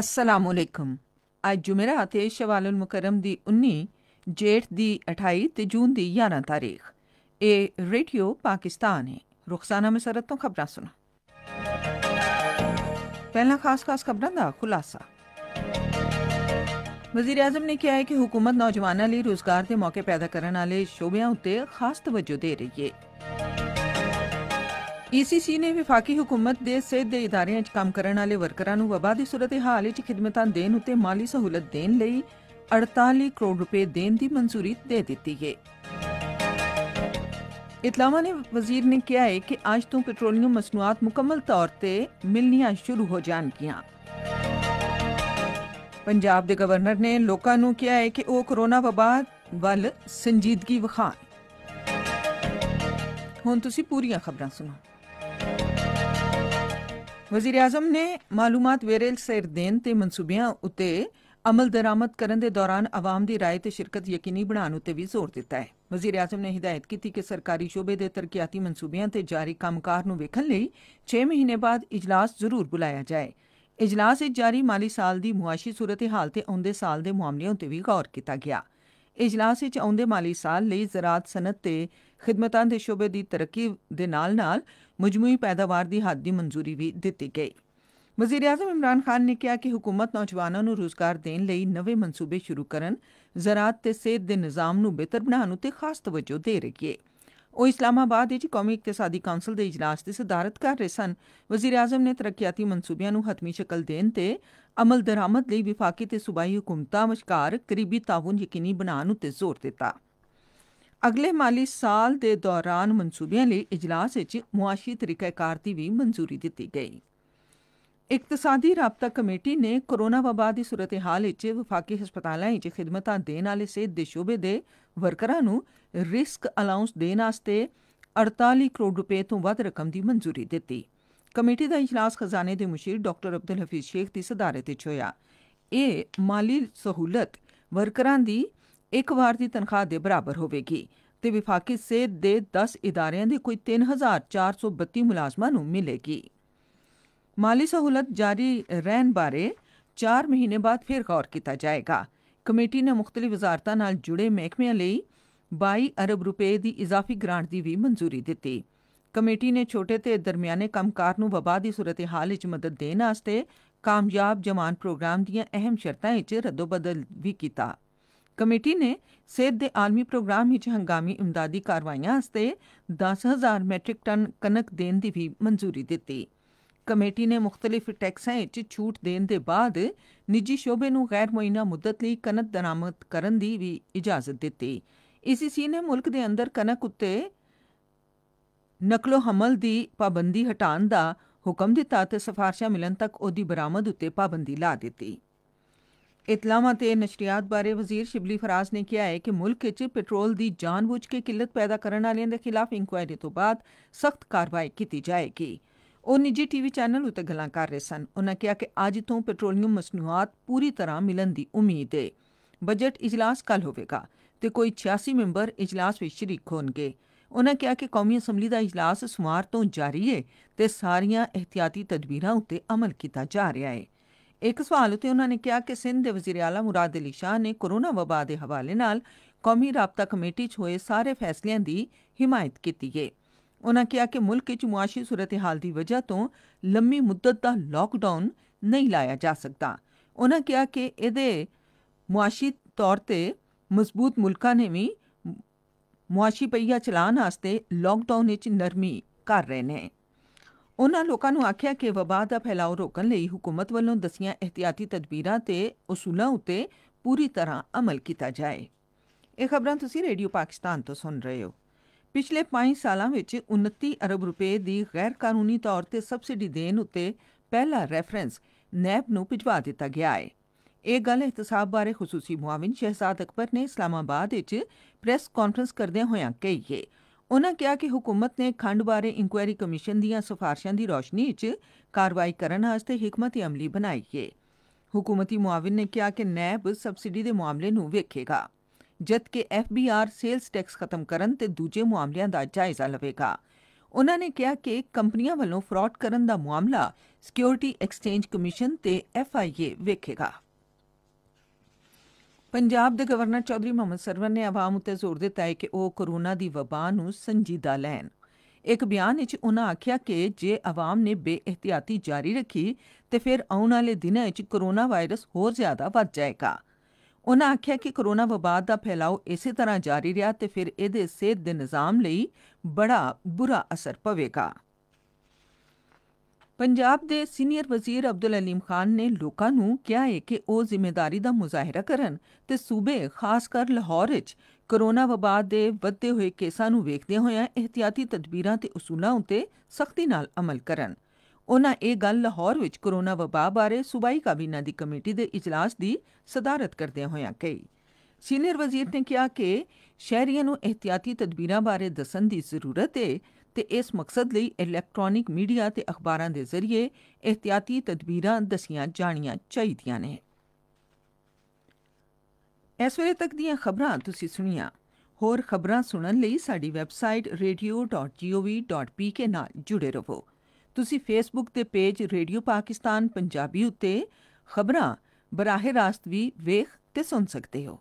असलकुम अज जुमेरात है शवाल मुकरम की उन्नी जेठ की अठाई तो जून की यारह तारीख ए रेडियो पाकिस्तान है रुखसाना मसरत तो खबर सुना पहला खास खास खबर का खुलासा ਵਜ਼ੀਰ ਆਜ਼ਮ ਨੇ ਕਿਹਾ ਹੈ ਕਿ ਹਕੂਮਤ ਨੌਜਵਾਨਾਂ ਲਈ ਰੋਜ਼ਗਾਰ ਦੇ ਮੌਕੇ ਪੈਦਾ ਕਰਨ ਵਾਲੇ ਸ਼ੋਬਿਆਂ ਉੱਤੇ ਖਾਸ ਤਵੱਜੋ ਦੇ ਰਹੀ ਈਸੀਸੀ e ਨੇ ਵਿਫਾਕੀ ਹਕੂਮਤ ਦੇ ਸਿਹਤ ਦੇ ਇਦਾਰਿਆਂ 'ਚ ਕੰਮ ਕਰਨ ਵਾਲੇ ਵਰਕਰਾਂ ਨੂੰ ਵਬਾ ਦੀ ਸੂਰਤ-ਏ-ਹਾਲ 'ਚ ਖਿਦਮਤਾਂ ਦੇਣ ਉੱਤੇ ਮਾਲੀ ਸਹੂਲਤ ਦੇਣ ਲਈ 48 ਕਰੋੜ ਰੁਪਏ ਦੇਣ ਦੀ ਮਨਜ਼ੂਰੀ ਦੇ ਦਿੱਤੀ ਹੈ। ਇਤਲਾਮਾ ਨੇ ਵਜ਼ੀਰ ਨੇ ਕਿਹਾ ਹੈ ਕਿ ਅੱਜ ਤੋਂ ਪੈਟਰੋਲੀਅਮ ਮਸਨੂਆਤ ਮੁਕੰਮਲ ਤੌਰ ਤੇ ਮਿਲਣੀਆਂ ਸ਼ੁਰੂ ਹੋ ਜਾਣਗੀਆਂ। ਪੰਜਾਬ ਦੇ ਗਵਰਨਰ ਨੇ ਲੋਕਾਂ ਨੂੰ ਕਿਹਾ ਹੈ ਕਿ ਉਹ ਕੋਰੋਨਾ ਵਬਾ ਵੱਲ ਸੰਜੀਦਗੀ ਵਿਖਾਣ। ਹੁਣ ਤੁਸੀਂ ਪੂਰੀਆਂ ਖਬਰਾਂ ਸੁਣੋ ਵਜ਼ੀਰ ਆਜ਼ਮ ਨੇ ਮਾਲੂਮਾਤ ਵੇਰੇਲ ਸਰਦੇਨ ਤੇ ਮਨਸੂਬਿਆਂ ਉਤੇ ਅਮਲ ਦਰਾਮਤ ਕਰਨ ਦੇ ਦੌਰਾਨ ਆਵਾਮ ਦੀ رائے ਤੇ ਸ਼ਿਰਕਤ ਯਕੀਨੀ ਬਣਾਉਣ ਉਤੇ ਵੀ ਜ਼ੋਰ ਦਿੱਤਾ ਹੈ ਵਜ਼ੀਰ ਆਜ਼ਮ ਨੇ ਹਦਾਇਤ ਕੀਤੀ ਕਿ ਸਰਕਾਰੀ ਸ਼ੋਬੇ ਦੇ ਤਰਕੀਆਤੀ ਮਨਸੂਬਿਆਂ ਤੇ ਜਾਰੀ ਕੰਮਕਾਰ ਨੂੰ ਵੇਖਣ ਲਈ 6 ਮਹੀਨੇ ਬਾਅਦ ਇਜਲਾਸ ਜ਼ਰੂਰ ਬੁਲਾਇਆ ਜਾਏ ਇਜਲਾਸ ਵਿੱਚ ਜਾਰੀ ਮਾਲੀ ਸਾਲ ਦੀ ਮੁਆਸ਼ੀ ਸੂਰਤ-ਏ-ਹਾਲ ਤੇ ਆਉਂਦੇ ਸਾਲ ਦੇ ਮਾਮਲਿਆਂ ਉਤੇ ਵੀ ਗੌਰ ਕੀਤਾ ਗਿਆ ਇਜਲਾਸ ਵਿੱਚ ਆਉਂਦੇ ਮਾਲੀ ਸਾਲ ਲਈ ਜ਼ਰਾਤ ਸਨਤ ਤੇ ਖਿਦਮਤਾਂ ਦੇ ਸ਼ੋਬੇ ਦੀ ਤਰੱਕੀ ਦੇ ਨਾਲ-ਨਾਲ मजमू पैदावार की हद की मंजूरी भी दी गई ਵਜ਼ੀਰ ਆਜ਼ਮ ਇਮਰਾਨ ਖਾਨ ਨੇ ਕਿਹਾ ਕਿ ਹਕੂਮਤ ਨੌਜਵਾਨਾਂ ਨੂੰ ਰੋਜ਼ਗਾਰ ਦੇਣ ਲਈ ਨਵੇਂ ਮਨਸੂਬੇ ਸ਼ੁਰੂ ਕਰਨ ਜ਼ਰਾਤ ਤੇ ਸਿਹਤ ਦੇ ਨਿਜ਼ਾਮ ਨੂੰ ਬਿਹਤਰ ਬਣਾਉਣ ਉਤੇ ਖਾਸ ਤਵੱਜੋ ਦੇ ਰਹੀ ਹੈ ਉਹ ਇਸਲਾਮਾਬਾਦ ਵਿੱਚ ਕੌਮੀ ਇਕਤਸਾਦੀ ਕੌਂਸਲ ਦੇ ਇਜਲਾਸ ਦੀ ਸਦਾਰਤ ਕਰ ਰਹੇ ਸਨ ਵਜ਼ੀਰ ਆਜ਼ਮ ਨੇ ਤਰੱਕੀਆਤੀ ਮਨਸੂਬਿਆਂ ਨੂੰ ਹਤਮੀ ਸ਼ਕਲ ਦੇਣ ਤੇ ਅਮਲ ਦਰਾਮਦ ਲਈ ਵਿਫਾਕੀ ਤੇ ਸੂਬਾਈ ਹਕੂਮਤਾਂ ਵਿਚਕਾਰ ਕਰੀਬੀ ਤਾਵਨ ਯਕੀਨੀ ਬਣਾਉਣ ਉਤੇ ਜ਼ੋਰ ਦਿੱਤਾ ਅਗਲੇ ਮਾਲੀ ਸਾਲ ਦੇ ਦੌਰਾਨ ਮਨਸੂਬਿਆਂ ਲਈ ਇਜਲਾਸ ਵਿੱਚ ਮੁਆਸ਼ੀ ਤਰੀਕੇ ਦੀ ਵੀ ਮਨਜ਼ੂਰੀ ਦਿੱਤੀ ਗਈ। ਇਕਤਸਾਦੀ ਰਾਬਤਾ ਕਮੇਟੀ ਨੇ ਕੋਰੋਨਾ ਵਬਾ ਦੀ ਸੂਰਤ-ਏ-ਹਾਲ ਵਿੱਚ ਵਫਾਕੀ ਹਸਪਤਾਲਾਂ ਵਿੱਚ ਖਿਦਮਤਾਂ ਦੇਣ ਵਾਲੇ ਸਿਹਤ ਦੇ ਸ਼ੋਬੇ ਦੇ ਵਰਕਰਾਂ ਨੂੰ ਰਿਸਕ ਅਲਾਉਂਸ ਦੇਣ ਵਾਸਤੇ 48 ਕਰੋੜ ਰੁਪਏ ਤੋਂ ਵੱਧ ਰਕਮ ਦੀ ਮਨਜ਼ੂਰੀ ਦਿੱਤੀ। ਕਮੇਟੀ ਦਾ ਇਜਲਾਸ ਖਜ਼ਾਨੇ ਦੇ ਮੁਸ਼ੀਰ ਡਾਕਟਰ ਅਬਦੁਲ ਹਫੀਜ਼ ਸ਼ੇਖ ਦੀ ਸਦਾਰਤ ਵਿੱਚ ਹੋਇਆ। ਇਹ ਮਾਲੀ ਸਹੂਲਤ ਵਰਕਰਾਂ ਦੀ ਇੱਕ ਵਾਰ ਦੀ ਤਨਖਾਹ ਦੇ ਬਰਾਬਰ ਹੋਵੇਗੀ ਤੇ ਵਿਫਾਕੀ ਸਿਹਤ ਦੇ 10 ਇਦਾਰਿਆਂ ਦੇ ਕੋਈ 3432 ਮੁਲਾਜ਼ਮਾਂ ਨੂੰ ਮਿਲੇਗੀ ਮਾਲੀ ਸਹੂਲਤ ਜਾਰੀ ਰਹਿਣ ਬਾਰੇ 4 ਮਹੀਨੇ ਬਾਅਦ ਫਿਰ ਗੌਰ ਕੀਤਾ ਜਾਏਗਾ ਕਮੇਟੀ ਨੇ ਮੁxtਲਿਫ ਵਜ਼ਾਰਤਾਂ ਨਾਲ ਜੁੜੇ ਮਹਿਕਮਿਆਂ ਲਈ 22 ਅਰਬ ਰੁਪਏ ਦੀ ਇਜ਼ਾਫੀ ਗ੍ਰਾਂਟ ਦੀ ਵੀ ਮਨਜ਼ੂਰੀ ਦਿੱਤੀ ਕਮੇਟੀ ਨੇ ਛੋਟੇ ਤੇ ਦਰਮਿਆਨੇ ਕਾਮਕਾਰ ਨੂੰ ਵਬਾ ਦੀ ਸੂਰਤ-ਏ-ਹਾਲ ਵਿੱਚ ਮਦਦ ਦੇਣ ਵਾਸਤੇ ਕਾਮਯਾਬ ਜਮਾਨ ਪ੍ਰੋਗਰਾਮ ਦੀਆਂ ਅਹਿਮ ਸ਼ਰਤਾਂ ਵਿੱਚ ਰਦੋਬਦਲ ਵੀ ਕੀਤਾ ਕਮੇਟੀ ਨੇ ਸਿਹਤ ਦੇ ਆਲਮੀ ਪ੍ਰੋਗਰਾਮ ਵਿੱਚ ਹੰਗਾਮੀ ਇਮਦਾਦੀ ਕਾਰਵਾਈਆਂ ਵਾਸਤੇ 10000 ਮੈਟ੍ਰਿਕ ਟਨ ਕਣਕ ਦੇਣ ਦੀ ਵੀ ਮਨਜ਼ੂਰੀ ਦਿੱਤੀ ਕਮੇਟੀ ਨੇ ਮੁxtਲਿਫ ਟੈਕਸਾਂ ਵਿੱਚ ਛੂਟ ਦੇਣ ਦੇ ਬਾਅਦ ਨਿੱਜੀ ਸ਼ੋਬੇ ਨੂੰ ਗੈਰ ਮੁਇਨਾ ਮੁੱਦਤ ਲਈ ਕਣਕ ਦਰਾਮਦ ਕਰਨ ਦੀ ਵੀ ਇਜਾਜ਼ਤ ਦਿੱਤੀ ਈਸੀਸੀ ਨੇ ਮੁਲਕ ਦੇ ਅੰਦਰ ਕਣਕ ਉੱਤੇ ਨਕਲੋ ਹਮਲ ਦੀ ਪਾਬੰਦੀ ਹਟਾਉਣ ਦਾ ਹੁਕਮ ਦਿੱਤਾ ਤੇ ਸਫਾਰਸ਼ਾਂ ਮਿਲਣ ਤੱਕ ਉਹਦੀ ਬਰਾਮਦ ਉੱਤੇ ਪਾਬੰਦੀ ਲਾ ਦਿੱਤੀ ਇਤਲਾਮਾ ਤੇ ਨਸ਼ਰੀਆਤ ਬਾਰੇ ਵਜ਼ੀਰ ਸ਼ਿਬਲੀ ਫਰਾਜ਼ ਨੇ ਕਿਹਾ ਹੈ ਕਿ ਮੁਲਕ ਵਿੱਚ ਪੈਟਰੋਲ ਦੀ ਜਾਨਬੁੱਝ ਕੇ ਕਿੱਲਤ ਪੈਦਾ ਕਰਨ ਵਾਲਿਆਂ ਦੇ ਖਿਲਾਫ ਇਨਕੁਆਇਰੀ ਤੋਂ ਬਾਅਦ ਸਖਤ ਕਾਰਵਾਈ ਕੀਤੀ ਜਾਏਗੀ ਉਹ ਨਿੱਜੀ ਟੀਵੀ ਚੈਨਲ ਉਤੇ ਗੱਲਾਂ ਕਰ ਰਹੇ ਸਨ ਉਹਨਾਂ ਕਿਹਾ ਕਿ ਅੱਜ ਤੋਂ ਪੈਟਰੋਲੀਅਮ ਮਸਨੂਆਤ ਪੂਰੀ ਤਰ੍ਹਾਂ ਮਿਲਣ ਦੀ ਉਮੀਦ ਹੈ ਬਜਟ ਇਜਲਾਸ ਕੱਲ ਹੋਵੇਗਾ ਤੇ ਕੋਈ 86 ਮੈਂਬਰ ਇਜਲਾਸ ਵਿੱਚ ਸ਼ਰੀਕ ਹੋਣਗੇ ਉਹਨਾਂ ਕਿਹਾ ਕਿ ਕੌਮੀ ਅਸੈਂਬਲੀ ਦਾ ਇਜਲਾਸ ਸੋਮਵਾਰ ਤੋਂ ਜਾਰੀ ਹੈ ਤੇ ਸਾਰੀਆਂ ਇhtiyati ਤਦਬੀਰਾਂ ਉਤੇ ਅਮਲ ਕੀਤਾ ਜਾ ਰਿਹਾ ਹੈ ਇੱਕ ਸਵਾਲ ਉਤੇ ਉਹਨਾਂ ਨੇ ਕਿਹਾ ਕਿ ਸਿੰਧ ਦੇ ਵਜ਼ੀਰ ਆਲਾ ਮੁਰਾਦ ਅਲੀ ਸ਼ਾਹ ਨੇ ਕੋਰੋਨਾ ਵਬਾ ਦੇ ਹਵਾਲੇ ਨਾਲ ਕੌਮੀ ਰਾਬਤਾ ਕਮੇਟੀ 'ਚ ਹੋਏ ਸਾਰੇ ਫੈਸਲਿਆਂ ਦੀ ਹਿਮਾਇਤ ਕੀਤੀ ਹੈ ਉਹਨਾਂ ਕਿਹਾ ਕਿ ਮੁਲਕ ਵਿੱਚ ਮੁਆਸ਼ੀ ਸੂਰਤ-ਏ-ਹਾਲ ਦੀ ਵਜ੍ਹਾ ਤੋਂ ਲੰਮੀ ਮੁੱਦਤ ਦਾ ਲਾਕਡਾਊਨ ਨਹੀਂ ਲਾਇਆ ਜਾ ਸਕਦਾ ਉਹਨਾਂ ਕਿਹਾ ਕਿ ਇਹਦੇ ਮੁਆਸ਼ੀ ਤੌਰ ਤੇ ਮਜ਼ਬੂਤ ਮੁਲਕਾਂ ਨੇ ਵੀ ਮੁਆਸ਼ੀ ਪਈਆ ਚਲਾਣ ਵਾਸਤੇ ਲਾਕਡਾਊਨ ਵਿੱਚ ਨਰਮੀ ਕਰ ਰਹੇ ਨੇ ਉਹਨਾਂ ਲੋਕਾਂ ਨੂੰ ਆਖਿਆ ਕਿ ਵਬਾਹ ਦਾ ਫੈਲਾਅ ਰੋਕਣ ਲਈ ਹਕੂਮਤ ਵੱਲੋਂ ਦਸੀਆਂ ਇhtiyati ਤਦਬੀਰਾਂ ਤੇ ਉਸੂਲਾਂ ਉਤੇ ਪੂਰੀ ਤਰ੍ਹਾਂ ਅਮਲ ਕੀਤਾ ਜਾਏ ਇਹ ਖਬਰਾਂ ਤੁਸੀਂ ਰੇਡੀਓ ਪਾਕਿਸਤਾਨ ਤੋਂ ਸੁਣ ਰਹੇ ਹੋ ਪਿਛਲੇ 5 ਸਾਲਾਂ ਵਿੱਚ 29 ਅਰਬ ਰੁਪਏ ਦੀ ਗੈਰ ਕਾਨੂੰਨੀ ਤੌਰ ਤੇ ਸਬਸਿਡੀ ਦੇਣ ਉਤੇ ਪਹਿਲਾ ਰੈਫਰੈਂਸ ਨੈਬ ਨੂੰ ਭਿਜਵਾ ਦਿੱਤਾ ਗਿਆ ਹੈ ਇਹ ਗੱਲ ਇਤਸਾਬ ਬਾਰੇ ਖਸੂਸੀ ਮੁਆਵਿਨ ਸ਼ਹਿਜ਼ਾਦ ਅਕਬਰ ਨੇ ਇਸਲਾਮਾਬਾਦ ਵਿੱਚ ਪ੍ਰੈਸ ਕਾਨਫਰੰਸ ਕਰਦੇ ਹੋਏ ਕਹੀ ਹੈ ਉਨ੍ਹਾਂ ਕਿਹਾ ਕਿ ਹਕੂਮਤ ਨੇ ਖੰਡ ਬਾਰੇ ਇਨਕੁਆਇਰੀ ਕਮਿਸ਼ਨ ਦੀਆਂ ਸਿਫਾਰਸ਼ਾਂ ਦੀ ਰੋਸ਼ਨੀ 'ਚ ਕਾਰਵਾਈ ਕਰਨ ਵਾਸਤੇ ਹਕਮਤੀ ਅਮਲੀ ਬਣਾਈ ਹੈ ਹਕੂਮਤੀ ਮੁਆਵਿਨ ਨੇ ਕਿਹਾ ਕਿ ਨੈਬ ਸਬਸਿਡੀ ਦੇ ਮਾਮਲੇ ਨੂੰ ਵੇਖੇਗਾ ਜਦ ਕਿ ਐਫਬੀਆਰ ਸੇਲਸ ਟੈਕਸ ਖਤਮ ਕਰਨ ਤੇ ਦੂਜੇ ਮਾਮਲਿਆਂ ਦਾ ਜਾਇਜ਼ਾ ਲਵੇਗਾ ਉਹਨਾਂ ਨੇ ਕਿਹਾ ਕਿ ਕੰਪਨੀਆਂ ਵੱਲੋਂ ਫਰਾਡ ਕਰਨ ਦਾ ਮਾਮਲਾ ਸਿਕਿਉਰਿਟੀ ਐਕਸਚੇਂਜ ਕਮਿਸ਼ਨ ਤੇ ਐਫਆਈਏ ਵੇਖੇਗਾ ਪੰਜਾਬ ਦੇ ਗਵਰਨਰ ਚੌਧਰੀ ਮੁਹੰਮਦ ਸਰਵਨ ਨੇ ਆਵਾਮ ਉੱਤੇ ਜ਼ੋਰ ਦਿੱਤਾ ਹੈ ਕਿ ਉਹ ਕਰੋਨਾ ਦੀ ਵਬਾ ਨੂੰ ਸੰਜੀਦਾ ਲੈਣ ਇੱਕ ਬਿਆਨ ਵਿੱਚ ਉਹਨਾਂ ਆਖਿਆ ਕਿ ਜੇ ਆਵਾਮ ਨੇ ਬੇਇਹਤਿਆਤੀ ਜਾਰੀ ਰੱਖੀ ਤੇ ਫਿਰ ਆਉਣ ਵਾਲੇ ਦਿਨਾਂ ਵਿੱਚ ਕਰੋਨਾ ਵਾਇਰਸ ਹੋਰ ਜ਼ਿਆਦਾ ਵੱਧ ਜਾਏਗਾ ਉਹਨਾਂ ਆਖਿਆ ਕਿ ਕਰੋਨਾ ਵਬਾ ਦਾ ਫੈਲਾਅ ਇਸੇ ਤਰ੍ਹਾਂ ਜਾਰੀ ਰਿਹਾ ਤੇ ਫਿਰ ਇਹਦੇ ਸਿਹਤ ਦੇ ਨਿਜ਼ਾਮ ਲਈ ਬੜਾ ਬੁਰਾ ਅਸਰ ਪਵੇਗਾ ਪੰਜਾਬ ਦੇ ਸੀਨੀਅਰ ਵਜ਼ੀਰ ਅਬਦੁਲ ਅਲੀਮ ਖਾਨ ਨੇ ਲੋਕਾਂ ਨੂੰ ਕਿਹਾ ਹੈ ਕਿ ਉਹ ਜ਼ਿੰਮੇਵਾਰੀ ਦਾ ਮੁਜ਼ਾਹਰਾ ਕਰਨ ਤੇ ਸੂਬੇ ਖਾਸ ਕਰ ਲਾਹੌਰ ਵਿੱਚ ਕੋਰੋਨਾ ਵਬਾ ਦੇ ਵੱਧਦੇ ਹੋਏ ਕੇਸਾਂ ਨੂੰ ਵੇਖਦੇ ਹੋਏ ਇhtiyati ਤਦਬੀਰਾਂ ਤੇ ਉਸੂਲਾਂ ਉਤੇ ਸਖਤੀ ਨਾਲ ਅਮਲ ਕਰਨ ਉਹਨਾਂ ਇਹ ਗੱਲ ਲਾਹੌਰ ਵਿੱਚ ਕੋਰੋਨਾ ਵਬਾ ਬਾਰੇ ਸੂਬਾਈ ਕਾਬੀਨਾ ਦੀ ਕਮੇਟੀ ਦੇ ਇਜਲਾਸ ਦੀ ਸਦਾਰਤ ਕਰਦੇ ਹੋਏ ਕਹੀ ਸੀਨੀਅਰ ਵਜ਼ੀਰ ਨੇ ਕਿਹਾ ਕਿ ਸ਼ਹਿਰੀਆਂ ਨੂੰ ਇhtiyati ਤਦਬੀਰਾਂ ਬਾਰੇ ਦੱਸਣ ਦੀ ਜ਼ਰੂਰਤ ਹੈ ਤੇ ਇਸ ਮਕਸਦ ਲਈ ਇਲੈਕਟ੍ਰੋਨਿਕ ਮੀਡੀਆ ਤੇ ਅਖਬਾਰਾਂ ਦੇ ਜ਼ਰੀਏ ਇhtiyati ਤਦਬੀਰਾਂ ਦਸੀਆਂ ਜਾਣੀਆਂ ਚਾਹੀਦੀਆਂ ਨੇ ਇਸ ਵੇਲੇ ਤੱਕ ਦੀਆਂ ਖਬਰਾਂ ਤੁਸੀਂ ਸੁਣੀਆਂ ਹੋਰ ਖਬਰਾਂ ਸੁਣਨ ਲਈ ਸਾਡੀ ਵੈਬਸਾਈਟ radio.gov.pk ਨਾਲ ਜੁੜੇ ਰਹੋ ਤੁਸੀਂ ਫੇਸਬੁੱਕ ਤੇ ਪੇਜ ਰੇਡੀਓ ਪਾਕਿਸਤਾਨ ਪੰਜਾਬੀ ਉੱਤੇ ਖਬਰਾਂ ਬਰਾਹੇ ਰਾਸਤ ਵੀ ਵੇਖ ਤੇ ਸੁਣ ਸਕਦੇ ਹੋ